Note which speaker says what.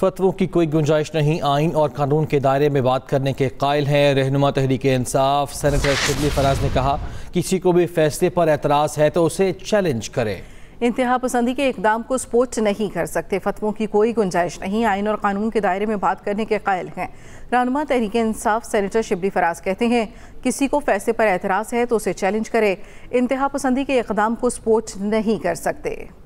Speaker 1: फतवों की कोई गुंजाइश नहीं आइन और कानून के दायरे में बात करने के कायल हैं रहनुमा तहरीक इंसाफ सैनिटर शिबली फराज ने कहा किसी को भी फैसले पर एतराज़ है तो उसे चैलेंज करें
Speaker 2: इंतहा पसंदी के इकदाम को सपोर्ट नहीं कर सकते फतवों की कोई गुंजाइश नहीं आइन और कानून के दायरे में बात करने के कायल हैं रानुमा तहरीक इंसाफ सैनिटर शिबली फराज कहते हैं किसी को फैसले पर एतराज़ है तो उसे चैलेंज करे इंतहा पसंदी के इकदाम को सपोर्ट नहीं कर सकते